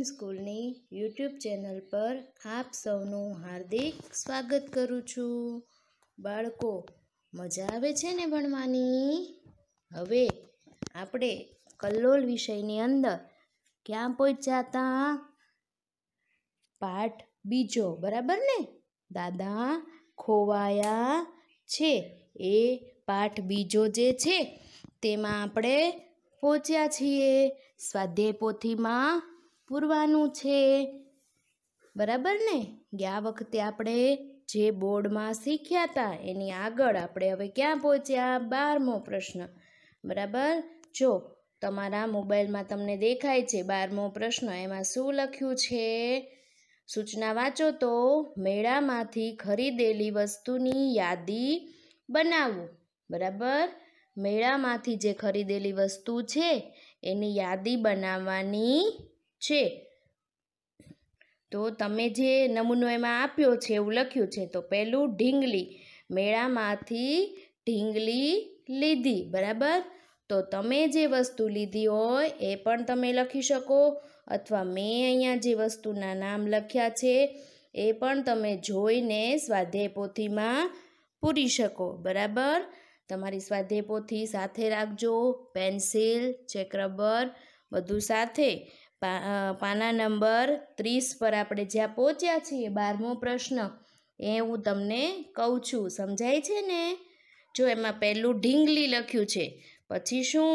mission સ્કૂલની YouTube channel પર આપ સૌનું હાર્દિક સ્વાગત કરું છું બાળકો મજા આવે છે ને ભણવાની હવે આપણે કલ્લોલ વિષયની અંદર ક્યાં પહોંચ્યા હતા પાઠ બીજો બરાબર ને દાદા ખોવાયા છે એ પાઠ બીજો જે છે તેમાં આપણે પહોંચ્યા છીએ સ્વાધ્યાય પોથીમાં પૂરવાનું છે બરાબર ને ગયા વખતે આપણે જે બોર્ડમાં શીખ્યા હતા એની આગળ આપણે હવે ક્યાં પહોંચ્યા બારમો પ્રશ્ન બરાબર જો તમારા મોબાઈલમાં તમને દેખાય છે બારમો પ્રશ્ન એમાં શું લખ્યું છે સૂચના વાંચો તો મેળામાંથી ખરીદેલી વસ્તુની યાદી બનાવો બરાબર મેળામાંથી જે ખરીદેલી વસ્તુ છે એની યાદી બનાવવાની છે તો તમે જે નમૂનો એમાં આપ્યો છે એવું લખ્યું છે તો પહેલું ઢીંગલી મેળામાંથી ઢીંગલી લીધી બરાબર તો તમે જે વસ્તુ લીધી હોય એ પણ તમે લખી શકો અથવા મેં અહીંયા જે વસ્તુના નામ લખ્યા છે એ પણ તમે જોઈને સ્વાધ્યાય પોથીમાં પૂરી શકો બરાબર તમારી સ્વાધ્યાય પોથી સાથે રાખજો પેન્સિલ ચેક રબર બધું સાથે પાના નંબર ત્રીસ પર આપણે જ્યાં પહોંચ્યા છીએ બારમો પ્રશ્ન એ હું તમને કહું છું સમજાય છે ને જો એમાં પહેલું ઢીંગલી લખ્યું છે પછી શું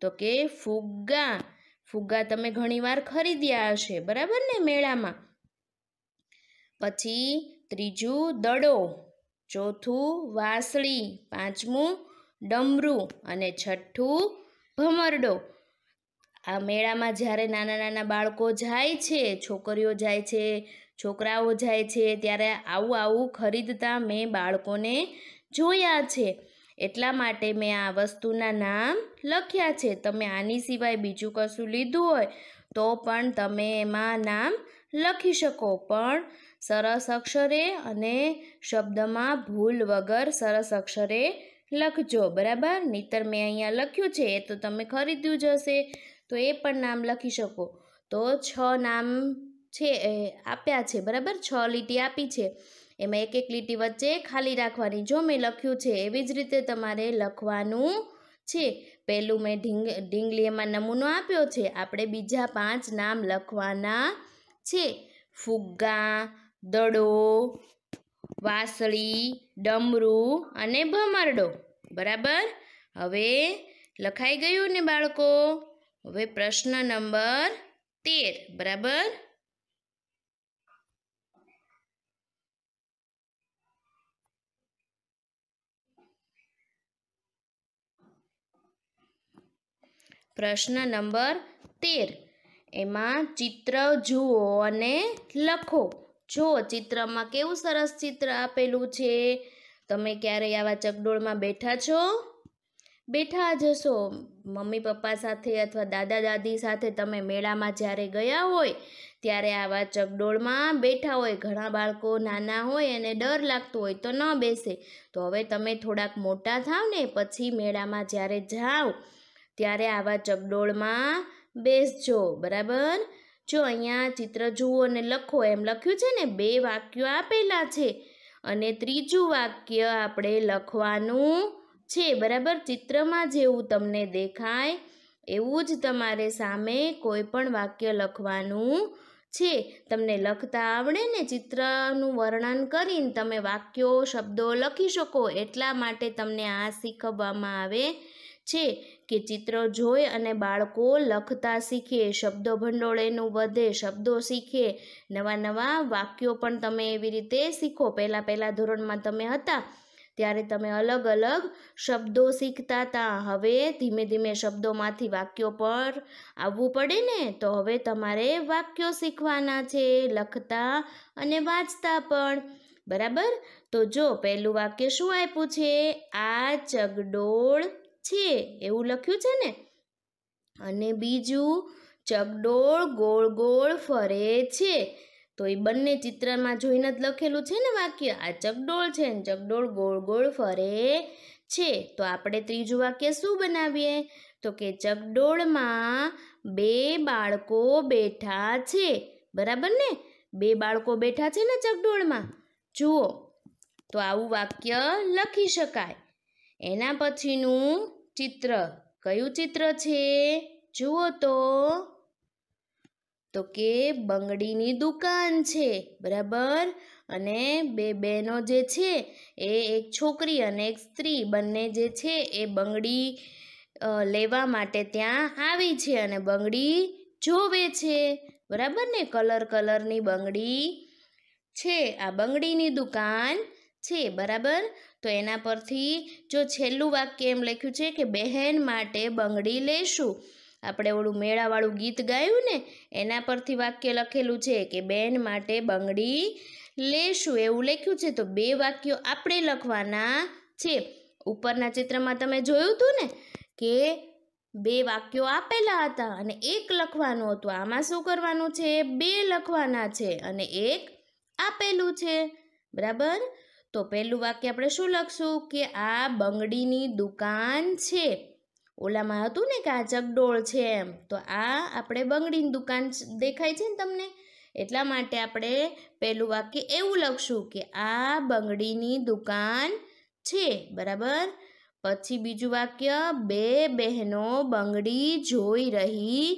તો કે ફુગ્ગા ફુગ્ગા તમે ઘણીવાર ખરીદ્યા હશે બરાબર ને મેળામાં પછી ત્રીજું દડો ચોથું વાસળી પાંચમું ડમરું અને છઠ્ઠું ભમરડો આ મેળામાં જ્યારે નાના નાના બાળકો જાય છે છોકરીઓ જાય છે છોકરાઓ જાય છે ત્યારે આવું આવું ખરીદતા મેં બાળકોને જોયા છે એટલા માટે મેં આ વસ્તુના નામ લખ્યા છે તમે આની સિવાય બીજું કશું લીધું હોય તો પણ તમે એમાં નામ લખી શકો પણ સરસ અક્ષરે અને શબ્દમાં ભૂલ વગર સરસ અક્ષરે લખજો બરાબર નહીતર મેં અહીંયા લખ્યું છે એ તો તમે ખરીદ્યું જ હશે તો એ પણ નામ લખી શકો તો છ નામ છે એ આપ્યા છે બરાબર છ લીટી આપી છે એમાં એક એક લીટી વચ્ચે ખાલી રાખવાની જો મેં લખ્યું છે એવી જ રીતે તમારે લખવાનું છે પહેલું મેં ઢીંગ ઢીંગલી એમાં નમૂનો આપ્યો છે આપણે બીજા પાંચ નામ લખવાના છે ફુગ્ગા દડો વાસળી ડમરું અને ભમરડો બરાબર હવે લખાઈ ગયું ને બાળકો હવે પ્રશ્ન નંબર તેર બરાબર પ્રશ્ન નંબર તેર એમાં ચિત્ર જુઓ અને લખો જો ચિત્રમાં કેવું સરસ ચિત્ર આપેલું છે તમે ક્યારેય આવા ચકડોળમાં બેઠા છો બેઠા જશો મમ્મી પપ્પા સાથે અથવા દાદા દાદી સાથે તમે મેળામાં જ્યારે ગયા હોય ત્યારે આવા ચકડોળમાં બેઠા હોય ઘણા બાળકો નાના હોય અને ડર લાગતો હોય તો ન બેસે તો હવે તમે થોડાક મોટા થાવ ને પછી મેળામાં જ્યારે જાઓ ત્યારે આવા ચકડોળમાં બેસજો બરાબર જો અહીંયા ચિત્ર જુઓ અને લખો એમ લખ્યું છે ને બે વાક્યો આપેલા છે અને ત્રીજું વાક્ય આપણે લખવાનું છે બરાબર ચિત્રમાં જેવું તમને દેખાય એવું જ તમારે સામે કોઈ પણ વાક્ય લખવાનું છે તમને લખતા આવડે ને ચિત્રનું વર્ણન કરીને તમે વાક્યો શબ્દો લખી શકો એટલા માટે તમને આ શીખવવામાં આવે છે કે ચિત્રો જોઈ અને બાળકો લખતા શીખે શબ્દો ભંડોળ એનું વધે શબ્દો શીખે નવા નવા વાક્યો પણ તમે એવી રીતે શીખો પહેલાં પહેલાં ધોરણમાં તમે હતા ત્યારે તમે અલગ અલગ શબ્દો શીખતા હતા હવે ધીમે ધીમે શબ્દોમાંથી વાક્યો પર આવવું પડે ને તો હવે તમારે વાક્યો શીખવાના છે લખતા અને વાંચતા પણ બરાબર તો જો પહેલું વાક્ય શું આપ્યું છે આ ચગડોળ છે એવું લખ્યું છે ને અને બીજું ચગડોળ ગોળ ગોળ ફરે છે તો એ બંને ચિત્રમાં જોઈને જ લખેલું છે ને વાક્ય આ ચકડોળ છે ને ચકડોળ ગોળ ગોળ ફરે છે તો આપણે ત્રીજું વાક્ય શું બનાવીએ તો કે ચકડોળમાં બે બાળકો બેઠા છે બરાબર ને બે બાળકો બેઠા છે ને ચકડોળમાં જુઓ તો આવું વાક્ય લખી શકાય એના પછીનું ચિત્ર કયું ચિત્ર છે જુઓ તો તો કે બંગડીની દુકાન છે બરાબર અને બે બહેનો જે છે એ એક છોકરી અને એક સ્ત્રી બંને જે છે એ બંગડી લેવા માટે ત્યાં આવી છે અને બંગડી જોવે છે બરાબર ને કલર કલરની બંગડી છે આ બંગડીની દુકાન છે બરાબર તો એના પરથી જો છેલ્લું વાક્ય એમ લખ્યું છે કે બહેન માટે બંગડી લેશું આપણે ઓળું મેળાવાળું ગીત ગાયું ને એના પરથી વાક્ય લખેલું છે કે બેન માટે બંગડી લેશું એવું લખ્યું છે તો બે વાક્યો આપણે લખવાના છે ઉપરના ચિત્રમાં તમે જોયું હતું ને કે બે વાક્યો આપેલા હતા અને એક લખવાનું હતું આમાં શું કરવાનું છે બે લખવાના છે અને એક આપેલું છે બરાબર તો પહેલું વાક્ય આપણે શું લખશું કે આ બંગડીની દુકાન છે ઓલામાં હતું ને કે આ ચકડોળ છે એમ તો આ આપણે બંગડીની દુકાન દેખાય છે ને તમને એટલા માટે આપણે પહેલું વાક્ય એવું લખશું કે આ બંગડીની દુકાન છે બરાબર પછી બીજું વાક્ય બે બહેનો બંગડી જોઈ રહી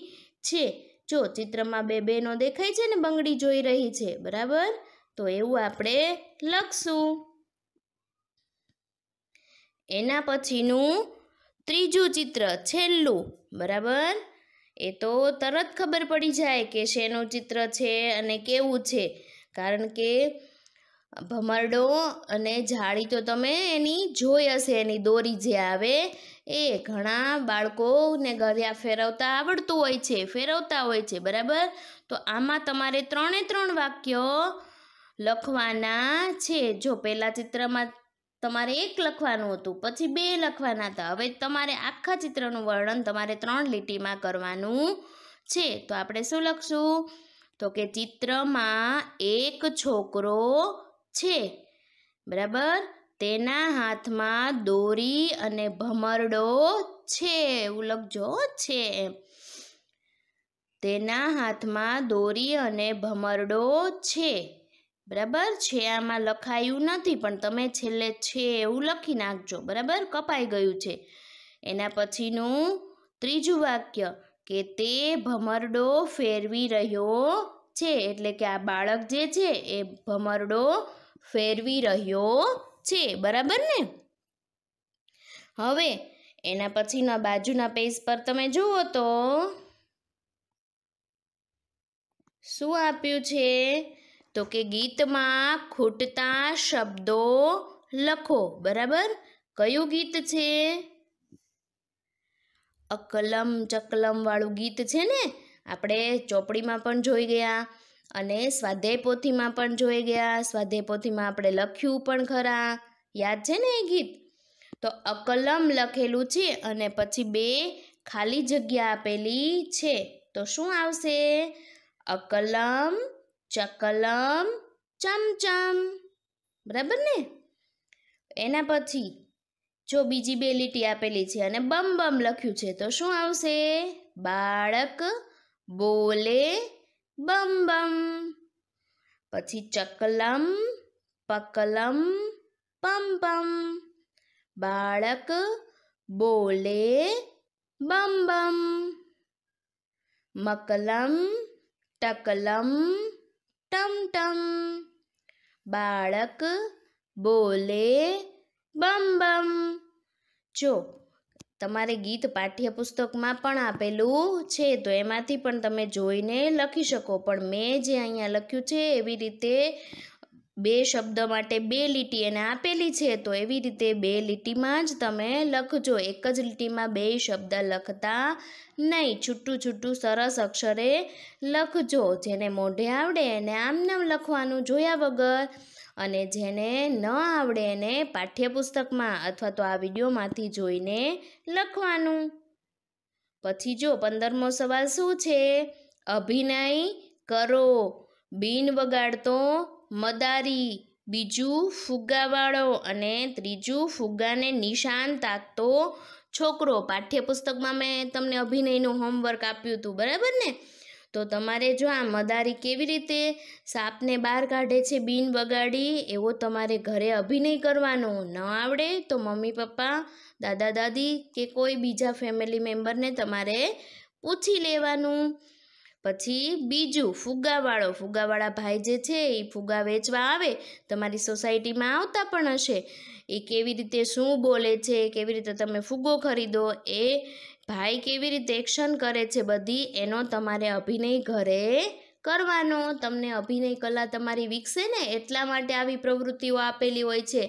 છે જો ચિત્રમાં બે બહેનો દેખાય છે ને બંગડી જોઈ રહી છે બરાબર તો એવું આપણે લખશું એના પછીનું ત્રીજું ચિત્ર છેલ્લું બરાબર એ તો તરત ખબર પડી જાય કે શેનું ચિત્ર છે અને કેવું છે કારણ કે ભમરડો અને જાળી તો તમે એની જોઈ હશે એની દોરી જે આવે એ ઘણા બાળકોને ગળ્યા ફેરવતા આવડતું હોય છે ફેરવતા હોય છે બરાબર તો આમાં તમારે ત્રણે ત્રણ વાક્યો લખવાના છે જો પહેલાં ચિત્રમાં તમારે એક લખવાનું હતું પછી બે લખવાના હતા હવે તમારે આખા ચિત્રનું વર્ણન તમારે ત્રણ લીટીમાં કરવાનું છે તો આપણે શું લખશું તો કે ચિત્રમાં એક છોકરો છે બરાબર તેના હાથમાં દોરી અને ભમરડો છે એવું લખજો છે તેના હાથમાં દોરી અને ભમરડો છે બરાબર છે આમાં લખાયું નથી પણ તમે છેલ્લે છે એવું લખી નાખજો બરાબર કપાઈ ગયું છે એના પછીનું ત્રીજું વાક્ય કે તે ભમરડો ફેરવી રહ્યો છે એટલે કે આ બાળક જે છે એ ભમરડો ફેરવી રહ્યો છે બરાબર ને હવે એના પછીના બાજુના પેજ પર તમે જુઓ તો શું આપ્યું છે તો કે ગીતમાં ખૂટતા શબ્દો લખો બરાબર કયું ગીત છે અકલમ ચકલમ વાળું ગીત છે ને આપણે ચોપડીમાં પણ જોઈ ગયા અને સ્વાધ્યાય પોથીમાં પણ જોઈ ગયા સ્વાધ્યાય પોથીમાં આપણે લખ્યું પણ ખરા યાદ છે ને એ ગીત તો અકલમ લખેલું છે અને પછી બે ખાલી જગ્યા આપેલી છે તો શું આવશે અકલમ ચકલમ ચમચમ બરાબર ને એના પછી જો બીજી બે લીટી આપેલી છે અને બમ બમ લખ્યું છે તો શું આવશે બાળક બોલે બમ બમ પછી ચકલમ પકલમ પમ પમ બાળક બોલે બમ બમ મકલમ ટકલમ ટમ ટમ બાળક બોલે બમ બમ જો તમારે ગીત પાઠ્યપુસ્તકમાં પણ આપેલું છે તો એમાંથી પણ તમે જોઈને લખી શકો પણ મેં જે અહીંયા લખ્યું છે એવી રીતે બે શબ્દ માટે બે લીટી એને આપેલી છે તો એવી રીતે બે લીટીમાં જ તમે લખજો એક જ લીટીમાં બે શબ્દ લખતા નહીં છૂટું છૂટું સરસ અક્ષરે લખજો જેને મોઢે આવડે એને આમ નામ લખવાનું જોયા વગર અને જેને ન આવડે એને પાઠ્યપુસ્તકમાં અથવા તો આ વિડીયોમાંથી જોઈને લખવાનું પછી જો પંદરમો સવાલ શું છે અભિનય કરો બિન વગાડતો મદારી બીજું ફુગ્ગાવાળો અને ત્રીજું ફુગ્ગાને નિશાન તાકતો છોકરો પાઠ્યપુસ્તકમાં મેં તમને અભિનયનું હોમવર્ક આપ્યું હતું બરાબર ને તો તમારે જો આ મદારી કેવી રીતે સાપને બહાર કાઢે છે બિન વગાડી એવો તમારે ઘરે અભિનય કરવાનો ન આવડે તો મમ્મી પપ્પા દાદા દાદી કે કોઈ બીજા ફેમિલી મેમ્બરને તમારે પૂછી લેવાનું પછી બીજું ફુગાવાળો ફુગાવાળા ભાઈ જે છે એ ફુગા વેચવા આવે તમારી સોસાયટીમાં આવતા પણ હશે એ કેવી રીતે શું બોલે છે કેવી રીતે તમે ફુગો ખરીદો એ ભાઈ કેવી રીતે એક્શન કરે છે બધી એનો તમારે અભિનય ઘરે કરવાનો તમને અભિનય કલા તમારી વિકસે ને એટલા માટે આવી પ્રવૃત્તિઓ આપેલી હોય છે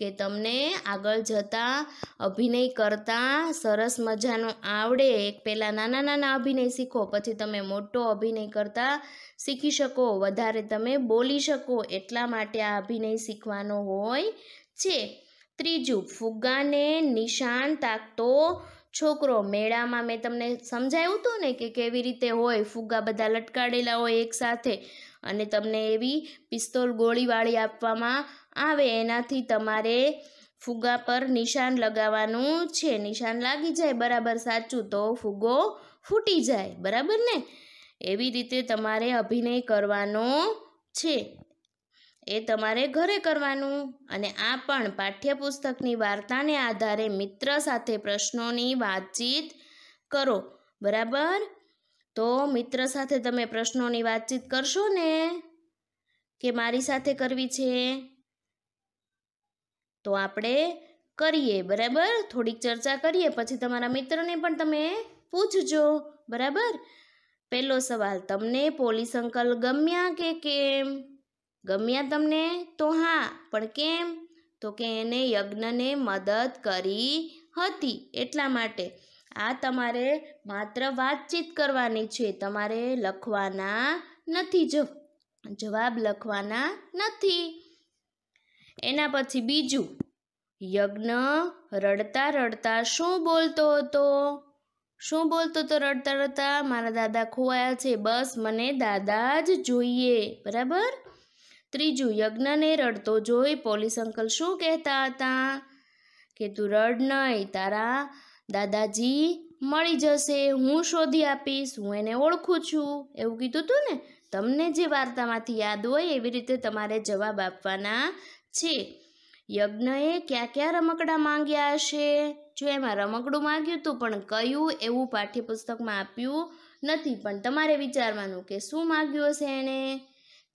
કે તમને આગળ જતાં અભિનય કરતાં સરસ મજાનું આવડે એક પહેલાં નાના નાના અભિનય શીખો પછી તમે મોટો અભિનય કરતાં શીખી શકો વધારે તમે બોલી શકો એટલા માટે આ અભિનય શીખવાનો હોય છે ત્રીજું ફુગ્ગાને નિશાન તાકતો છોકરો મેળામાં મેં તમને સમજાવ્યું હતું ને કે કેવી રીતે હોય ફુગ્ગા બધા લટકાડેલા હોય એકસાથે અને તમને એવી પિસ્તોલ ગોળીવાળી આપવામાં આવે એનાથી તમારે ફુગ્ગા પર નિશાન લગાવવાનું છે નિશાન લાગી જાય બરાબર સાચું તો ફુગ્ગો ફૂટી જાય બરાબર ને એવી રીતે તમારે અભિનય કરવાનો છે એ તમારે ઘરે કરવાનું અને આ પણ પાઠ્યપુસ્તકની વાર્તાને આધારે મિત્ર સાથે પ્રશ્નોની વાતચીત કરો બરાબર તો મિત્ર સાથે તમે પ્રશ્નોની વાતચીત કરશો ને કે મારી સાથે કરવી છે તો આપણે કરીએ બરાબર થોડીક ચર્ચા કરીએ પછી તમારા મિત્રને પણ તમે પૂછજો બરાબર પહેલો સવાલ તમને પોલીસ અંકલ ગમ્યા કે કેમ ગમ્યા તમને તો હા પણ કેમ તો કે એને યજ્ઞને મદદ કરી હતી એટલા માટે આ તમારે માત્ર વાતચીત કરવાની છે તમારે લખવાના નથી જવાબ લખવાના નથી એના પછી બીજું યજ્ઞ રડતા રડતા શું બોલતો હતો શું બોલતો હતો રડતા રડતા મારા દાદા ખોવાયા છે બસ મને દાદા જ જોઈએ બરાબર ત્રીજું યજ્ઞને રડતો જોઈ પોલીસ અંકલ શું કહેતા હતા કે તું રડ નહીં તારા દાદાજી મળી જશે હું શોધી આપીશ હું એને ઓળખું છું એવું કીધું હતું ને તમને જે વાર્તામાંથી યાદ હોય એવી રીતે તમારે જવાબ આપવાના છે યજ્ઞએ ક્યાં ક્યાં રમકડા માંગ્યા હશે જો એમાં રમકડું માંગ્યું હતું પણ કયું એવું પાઠ્યપુસ્તકમાં આપ્યું નથી પણ તમારે વિચારવાનું કે શું માગ્યું હશે એણે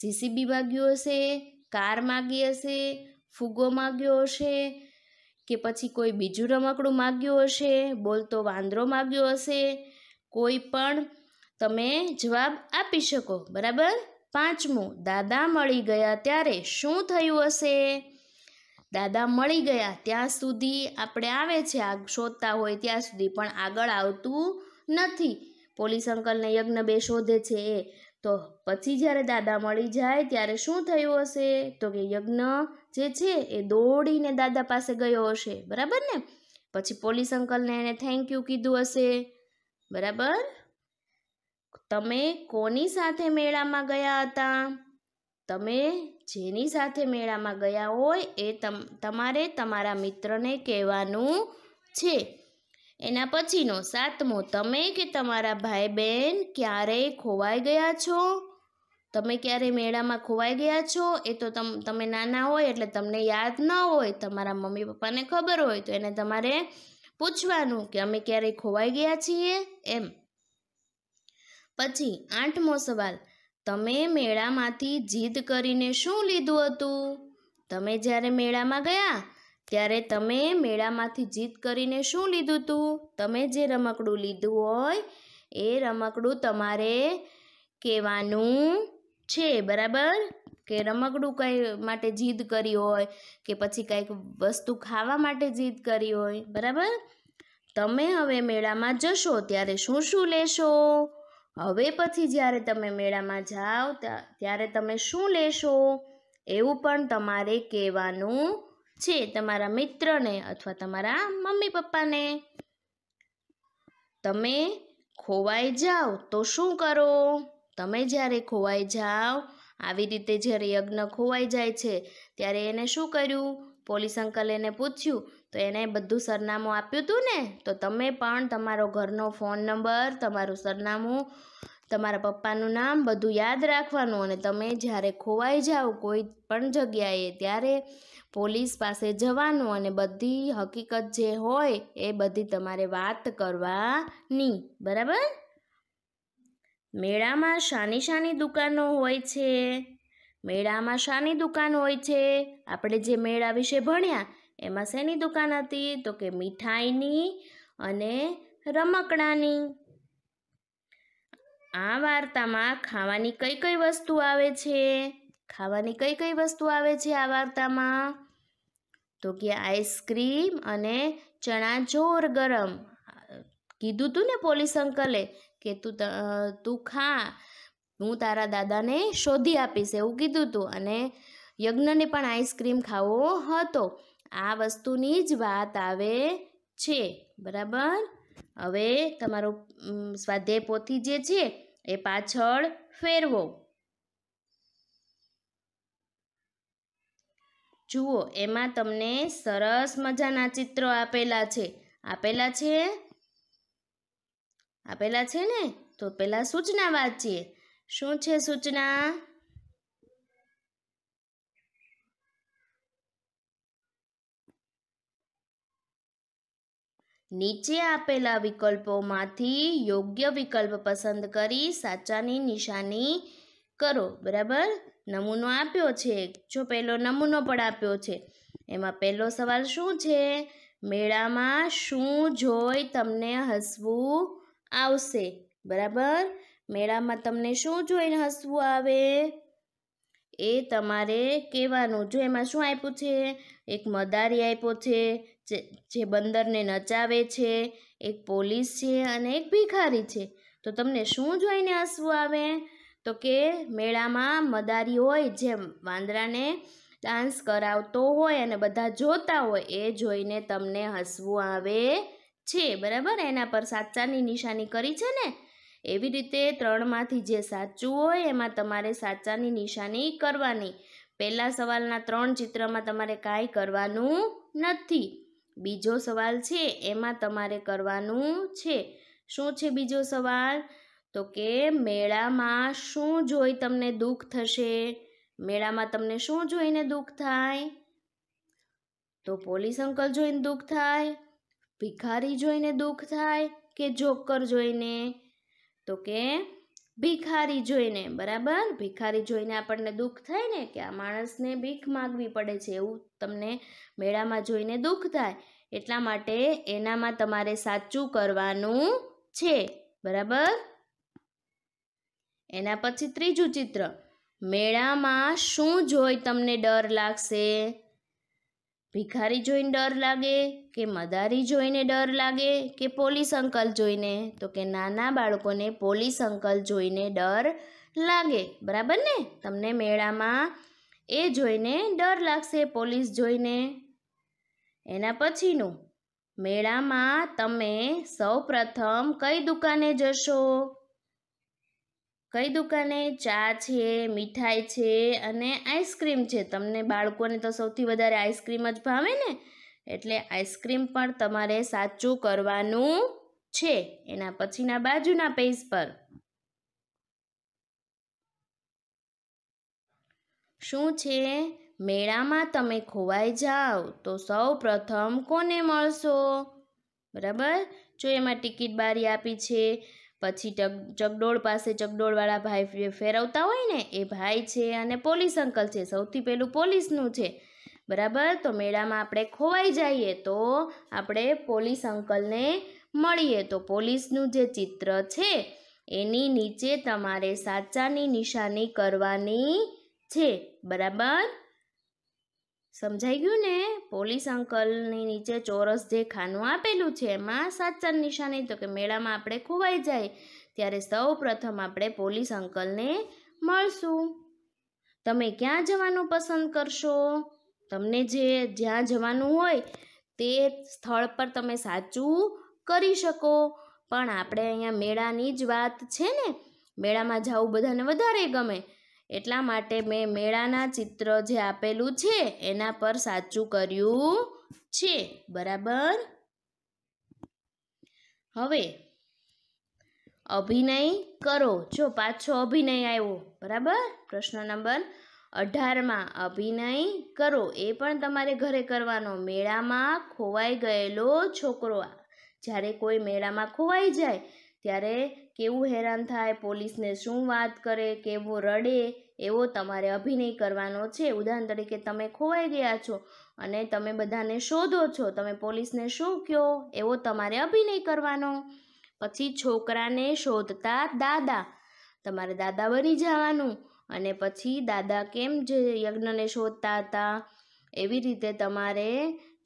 જીસીબી માગ્યું હશે કાર માગી હશે ફુગ્ગો માગ્યો હશે કે પછી કોઈ બીજું રમકડું માગ્યું હશે બોલતો વાંદરો માગ્યો હશે કોઈ પણ તમે જવાબ આપી શકો બરાબર પાંચમું દાદા મળી ગયા ત્યારે શું થયું હશે દાદા મળી ગયા ત્યાં સુધી આપણે આવે છે આ શોધતા હોય ત્યાં સુધી પણ આગળ આવતું નથી પોલીસ અંકલને યજ્ઞ બે શોધે છે એ તો પછી જ્યારે દાદા મળી જાય ત્યારે શું થયું હશે તો કે યજ્ઞ જે છે એ દોડીને દાદા પાસે ગયો હશે બરાબર ને પછી પોલીસ અંકલને એને થેન્ક યુ કીધું હશે બરાબર તમે કોની સાથે મેળામાં ગયા હતા તમે જેની સાથે મેળામાં ગયા હોય એ તમારે તમારા મિત્રને કહેવાનું છે એના પછીનો સાતમો તમે કે તમારા ભાઈ બહેન ક્યારેય ખોવાઈ ગયા છો તમે ક્યારે મેળામાં ખોવાઈ ગયા છો એ તો તમે નાના હોય એટલે તમને યાદ ન હોય તમારા મમ્મી પપ્પાને ખબર હોય તો એને તમારે પૂછવાનું કે અમે ક્યારે ખોવાઈ ગયા છીએ એમ પછી આઠમો સવાલ તમે મેળામાંથી જીદ કરીને શું લીધું હતું તમે જ્યારે મેળામાં ગયા ત્યારે તમે મેળામાંથી જીત કરીને શું લીધું હતું તમે જે રમકડું લીધું હોય એ રમકડું તમારે કહેવાનું છે બરાબર કે રમકડું કંઈ માટે જીદ કરી હોય કે પછી કંઈક વસ્તુ ખાવા માટે જીદ કરી હોય બરાબર તમે હવે મેળામાં જશો ત્યારે શું શું લેશો હવે પછી જ્યારે તમે મેળામાં જાઓ ત્યારે તમે શું લેશો એવું પણ તમારે કહેવાનું છે તમારા મિત્રને અથવા તમારા મમ્મી પપ્પાને તમે ખોવાઈ જાઓ તો શું કરો તમે જ્યારે ખોવાઈ જાઓ આવી રીતે જ્યારે યજ્ઞ ખોવાઈ જાય છે ત્યારે એને શું કર્યું પોલીસ અંકલ એને પૂછ્યું તો એને બધું સરનામું આપ્યું હતું ને તો તમે પણ તમારો ઘરનો ફોન નંબર તમારું સરનામું તમારા પપ્પાનું નામ બધું યાદ રાખવાનું અને તમે જ્યારે ખોવાઈ જાઓ કોઈ પણ જગ્યાએ ત્યારે પોલીસ પાસે જવાનું અને બધી હકીકત જે હોય એ બધી તમારે વાત કરવાની બરાબર મેળામાં શાની શાની દુકાનો હોય છે મેળામાં શાની દુકાન હોય છે આપણે જે મેળા વિશે ભણ્યા એમાં શેની દુકાન હતી તો કે મીઠાઈની અને રમકડાની આ વાર્તામાં ખાવાની કઈ કઈ વસ્તુ આવે છે ખાવાની કઈ કઈ વસ્તુ આવે છે આ વાર્તામાં તો કે આઈસ્ક્રીમ અને ચણા જોર ગરમ કીધું હતું ને પોલીસ અંકલે કે તું તું ખા હું તારા દાદાને શોધી આપીશ એવું કીધું હતું અને યજ્ઞને પણ આઈસક્રીમ ખાવો હતો આ વસ્તુની જ વાત આવે છે બરાબર હવે તમારો સ્વાધ્યાય પોથી જે છે એ પાછળ ફેરવો જુઓ એમાં તમને સરસ મજાના ચિત્રો આપેલા છે આપેલા છે આપેલા છે ને તો પહેલાં સૂચના વાંચીએ શું છે સૂચના નીચે આપેલા વિકલ્પોમાંથી યોગ્ય વિકલ્પ પસંદ કરી સાચાની નિશાની કરો બરાબર નમૂનો આપ્યો છે જો પહેલો નમૂનો પણ આપ્યો છે એમાં પહેલો સવાલ શું છે મેળામાં શું જોઈ તમને હસવું આવશે બરાબર મેળામાં તમને શું જોઈને હસવું આવે એ તમારે કહેવાનું જો એમાં શું આપ્યું છે એક મદારી આપ્યો છે જે બંદરને નચાવે છે એક પોલીસ છે અને એક ભિખારી છે તો તમને શું જોઈને હસવું આવે તો કે મેળામાં મદારી હોય જે વાંદરાને ડાન્સ કરાવતો હોય અને બધા જોતા હોય એ જોઈને તમને હસવું આવે છે બરાબર એના પર સાચાની નિશાની કરી છે ને એવી રીતે ત્રણમાંથી જે સાચું હોય એમાં તમારે સાચાની નિશાની કરવાની પહેલા સવાલના ત્રણ ચિત્રમાં તમારે કાંઈ કરવાનું નથી બીજો સવાલ છે એમાં તમારે કરવાનું છે શું છે બીજો સવાલ તો કે મેળામાં શું જોઈ તમને દુઃખ થશે મેળામાં તમને શું જોઈને દુઃખ થાય તો પોલીસ અંકલ જોઈને દુઃખ થાય ભિખારી જોઈને દુઃખ થાય કે જોકર જોઈને તો કે ભિખારી જોઈને બરાબર ભિખારી જોઈને આપણને દુઃખ થાય ને કે આ માણસને ભીખ માગવી પડે છે એવું તમને મેળામાં જોઈને દુઃખ થાય એટલા માટે એનામાં તમારે સાચું કરવાનું છે બરાબર એના પછી ત્રીજું ચિત્ર મેળામાં શું જોઈ તમને ડર લાગશે ભિખારી જોઈને ડર લાગે કે મદારી જોઈને ડર લાગે કે પોલીસ અંકલ જોઈને તો કે નાના બાળકોને પોલીસ અંકલ જોઈને ડર લાગે બરાબર ને તમને મેળામાં એ જોઈને ડર લાગશે પોલીસ જોઈને એના પછીનું મેળામાં તમે સૌ પ્રથમ કઈ દુકાને જશો કઈ દુકાને ચા છે મીઠાઈ છે અને આઈસ્ક્રીમ છે તમને બાળકોને તો સૌથી વધારે આઈસ્ક્રીમ જ ભાવે ને એટલે આઈસ્ક્રીમ પણ તમારે સાચું કરવાનું છે એના પછીના બાજુના પેજ પર શું છે મેળામાં તમે ખોવાઈ જાઓ તો સૌ પ્રથમ કોને મળશો બરાબર જો એમાં ટિકિટ બારી આપી છે પછી ચગડોળ પાસે ચગડોળવાળા ભાઈ ફેરવતા હોય ને એ ભાઈ છે અને પોલીસ અંકલ છે સૌથી પહેલું પોલીસનું છે બરાબર તો મેળામાં આપણે ખોવાઈ જઈએ તો આપણે પોલીસ અંકલને મળીએ તો પોલીસનું જે ચિત્ર છે એની નીચે તમારે સાચાની નિશાની કરવાની છે બરાબર સમજાઈ ગયું ને પોલીસ અંકલની નીચે ચોરસ જે ખાનું આપેલું છે એમાં સાચા ચાર નિશાની તો કે મેળામાં આપણે ખોવાઈ જાય ત્યારે સૌ પ્રથમ આપણે પોલીસ અંકલને મળશું તમે ક્યાં જવાનું પસંદ કરશો તમને જે જ્યાં જવાનું હોય તે સ્થળ પર તમે સાચું કરી શકો પણ આપણે અહીંયા મેળાની જ વાત છે ને મેળામાં જવું બધાને વધારે ગમે એટલા માટે મેં મેળાના ચિત્ર જે આપેલું છે એના પર સાચું કર્યું છે બરાબર હવે અભિનય કરો જો પાછો અભિનય આવ્યો બરાબર પ્રશ્ન નંબર અઢારમાં અભિનય કરો એ પણ તમારે ઘરે કરવાનો મેળામાં ખોવાઈ ગયેલો છોકરો જ્યારે કોઈ મેળામાં ખોવાઈ જાય ત્યારે કેવું હેરાન થાય પોલીસને શું વાત કરે કેવો રડે એવો તમારે અભિનય કરવાનો છે ઉદાહરણ તરીકે તમે ખોવાઈ ગયા છો અને તમે બધાને શોધો છો તમે પોલીસને શું કહો એવો તમારે અભિનય કરવાનો પછી છોકરાને શોધતા દાદા તમારે દાદા બની જવાનું અને પછી દાદા કેમ જે યજ્ઞને શોધતા હતા એવી રીતે તમારે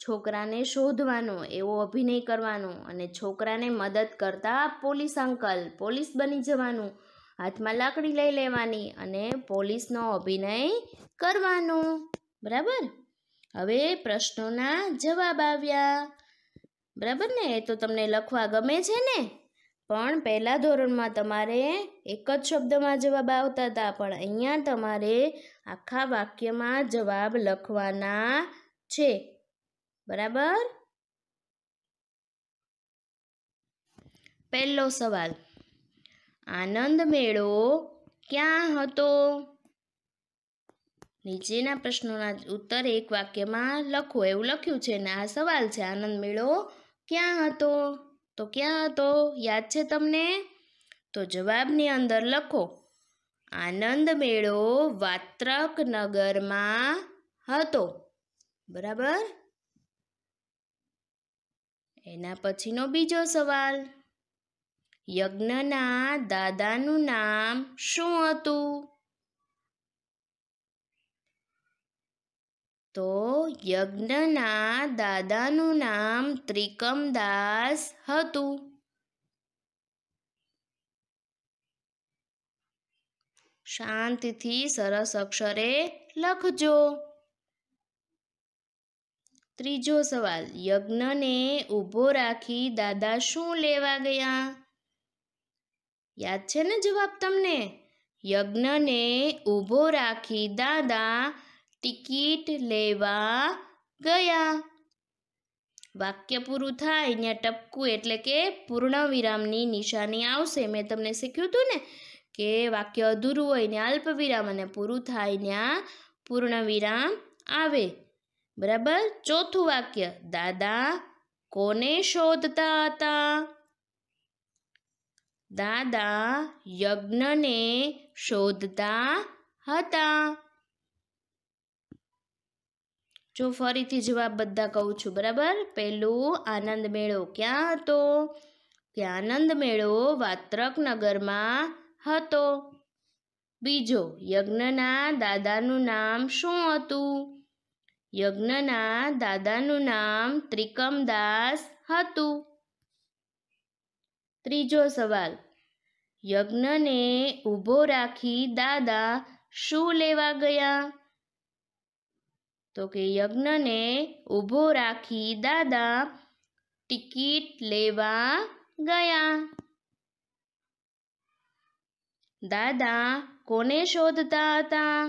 છોકરાને શોધવાનો એવો અભિનય કરવાનો અને છોકરાને મદદ કરતા પોલીસ અંકલ પોલીસ બની જવાનું હાથમાં લાકડી લઈ લેવાની અને પોલીસનો અભિનય કરવાનો બરાબર હવે પ્રશ્નોના જવાબ આવ્યા બરાબર ને એ તો તમને લખવા ગમે છે ને પણ પહેલાં ધોરણમાં તમારે એક જ શબ્દમાં જવાબ આવતા હતા પણ અહીંયા તમારે આખા વાક્યમાં જવાબ લખવાના છે બરાબર પહેલો સવાલ આનંદ મેળો ક્યાં હતો નીચેના પ્રશ્નોના ઉત્તર એક વાક્યમાં લખો એવું લખ્યું છે ને આ સવાલ છે આનંદ મેળો ક્યાં હતો તો ક્યાં હતો યાદ છે તમને તો જવાબની અંદર લખો આનંદ મેળો વાત્રક નગરમાં હતો બરાબર એના પછીનો બીજો સવાલ યજ્ઞના દાદાનું નામ શું હતું તો યજ્ઞના દાદાનું નામ ત્રિકમદાસ હતું શાંતિથી સરસ અક્ષરે લખજો ત્રીજો સવાલ યજ્ઞને ઊભો રાખી દાદા શું લેવા ગયા યાદ છે ને જવાબ તમને યજ્ઞને ઊભો રાખી દાદા ટિકિટ લેવા ગયા વાક્ય પૂરું થાય ત્યાં ટપકું એટલે કે પૂર્ણ વિરામની નિશાની આવશે મેં તમને શીખ્યું હતું ને કે વાક્ય અધૂરું હોય ને અલ્પ વિરામ અને પૂરું થાય ત્યાં પૂર્ણ વિરામ આવે બરાબર ચોથું વાક્ય દાદા કોને શોધતા હતા દાદા યજ્ઞને શોધતા હતા જો ફરીથી જવાબ બધા કહું છું બરાબર પહેલું આનંદ મેળો ક્યાં હતો કે આનંદ મેળો વાત્રક નગરમાં હતો બીજો યજ્ઞના દાદાનું નામ શું હતું યજ્ઞના દાદાનું નામ ત્રિકમદાસ હતું ત્રીજો સવાલ યજ્ઞને ઊભો રાખી દાદા શું લેવા ગયા તો કે યજ્ઞને ઊભો રાખી દાદા ટિકિટ લેવા ગયા દાદા કોને શોધતા હતા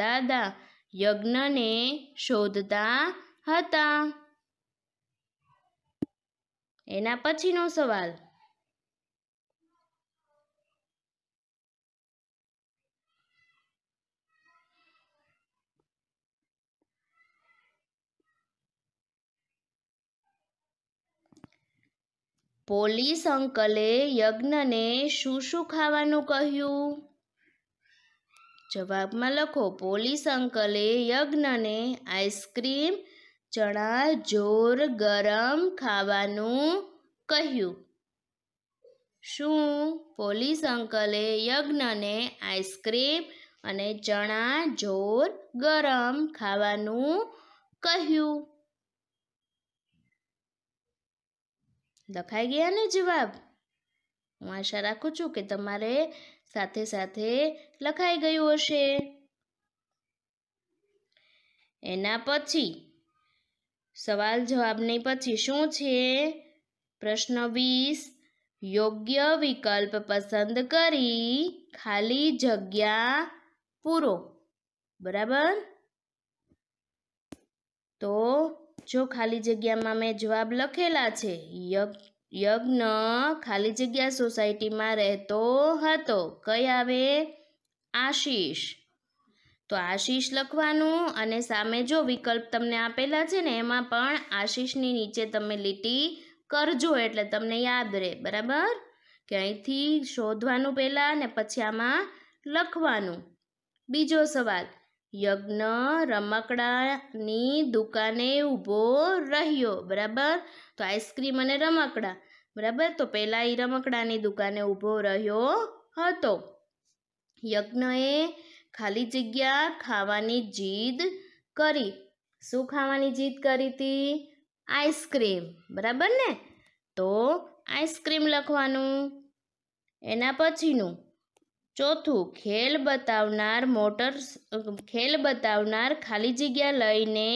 દાદા યજ્ઞને શોધતા હતા એના પછીનો સવાલ પોલીસ અંકલે યજ્ઞને શું શું ખાવાનું કહ્યું જવાબમાં લખો પોલીસ અંકલે યજ્ઞને આઈસ્ક્રીમ ચણા જોર ગરમ ખાવાનું કહ્યું શું પોલીસ અંકલે યજ્ઞને આઈસ્ક્રીમ અને ચણા જોર ગરમ ખાવાનું કહ્યું લખાઈ ગયા ને જવાબ હું આશા રાખું છું કે તમારે સાથે સાથે લખાઈ ગયું હશે એના પછી સવાલ જવાબની પછી શું છે પ્રશ્ન વીસ યોગ્ય વિકલ્પ પસંદ કરી ખાલી જગ્યા પૂરો બરાબર તો જો ખાલી જગ્યામાં મેં જવાબ લખેલા છે યક યજ્ઞ ખાલી જગ્યા સોસાયટીમાં રહેતો હતો કઈ આવે આશીષ તો આશીષ લખવાનું અને સામે જો વિકલ્પ તમને આપેલા છે ને એમાં પણ આશીષની નીચે તમે લીટી કરજો એટલે તમને યાદ રહે બરાબર કે અહીંથી શોધવાનું પહેલાં અને પછી આમાં લખવાનું બીજો સવાલ યજ્ઞ રમકડાની દુકાને ઊભો રહ્યો બરાબર તો આઈસ્ક્રીમ અને રમકડા બરાબર તો પહેલાં એ રમકડાની દુકાને ઊભો રહ્યો હતો યજ્ઞએ ખાલી જગ્યા ખાવાની જીદ કરી શું ખાવાની જીદ કરી હતી આઈસ્ક્રીમ બરાબર ને તો આઈસ્ક્રીમ લખવાનું એના પછીનું ચોથું ખેલ બતાવનાર મોટર ખેલ બતાવનાર ખાલી જગ્યા લઈને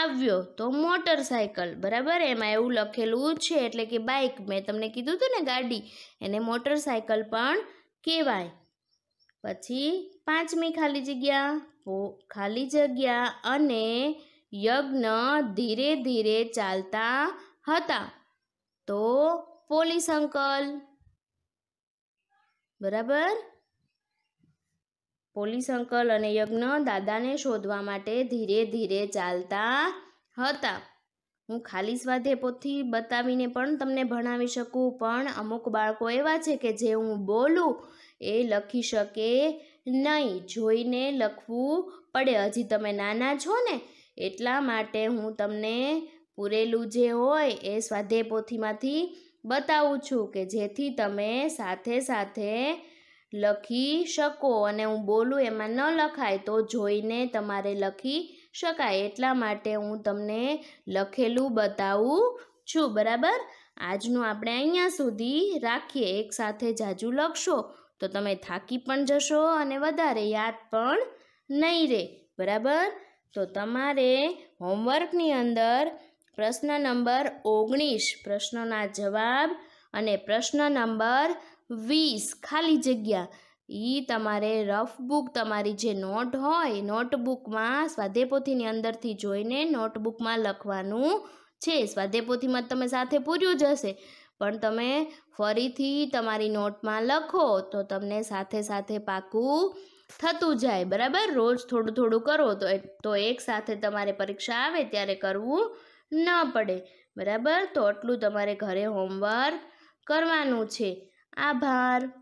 આવ્યો તો મોટરસાયકલ બરાબર એમાં એવું લખેલું છે એટલે કે બાઇક મેં તમને કીધું હતું ને ગાડી એને મોટરસાયકલ પણ કહેવાય પછી પાંચમી ખાલી જગ્યા ખાલી જગ્યા અને યજ્ઞ ધીરે ધીરે ચાલતા હતા તો પોલીસ અંકલ બરાબર પોલીસ અંકલ અને યજ્ઞ દાદાને શોધવા માટે ધીરે ધીરે ચાલતા હતા હું ખાલી સ્વાધ્યાયપોથી બતાવીને પણ તમને ભણાવી શકું પણ અમુક બાળકો એવા છે કે જે હું બોલું એ લખી શકે નહીં જોઈને લખવું પડે હજી તમે નાના છો ને એટલા માટે હું તમને પૂરેલું જે હોય એ સ્વાધ્યાય પોથીમાંથી બતાવું છું કે જેથી તમે સાથે સાથે લખી શકો અને હું બોલું એમાં ન લખાય તો જોઈને તમારે લખી શકાય એટલા માટે હું તમને લખેલું બતાવું છું બરાબર આજનું આપણે અહીંયા સુધી રાખીએ એકસાથે જાજુ લખશો તો તમે થાકી પણ જશો અને વધારે યાદ પણ નહીં રહે બરાબર તો તમારે હોમવર્કની અંદર પ્રશ્ન નંબર ઓગણીસ પ્રશ્નોના જવાબ અને પ્રશ્ન નંબર વીસ ખાલી જગ્યા એ તમારે રફ બુક તમારી જે નોટ હોય નોટબુકમાં સ્વાધ્યપોથીની અંદરથી જોઈને નોટબુકમાં લખવાનું છે સ્વાધ્યપોથીમાં તમે સાથે પૂર્યું જશે પણ તમે ફરીથી તમારી નોટમાં લખો તો તમને સાથે સાથે પાકું થતું જાય બરાબર રોજ થોડું થોડું કરો તો તો એક સાથે તમારે પરીક્ષા આવે ત્યારે કરવું ન પડે બરાબર તો આટલું તમારે ઘરે હોમવર્ક કરવાનું છે આભાર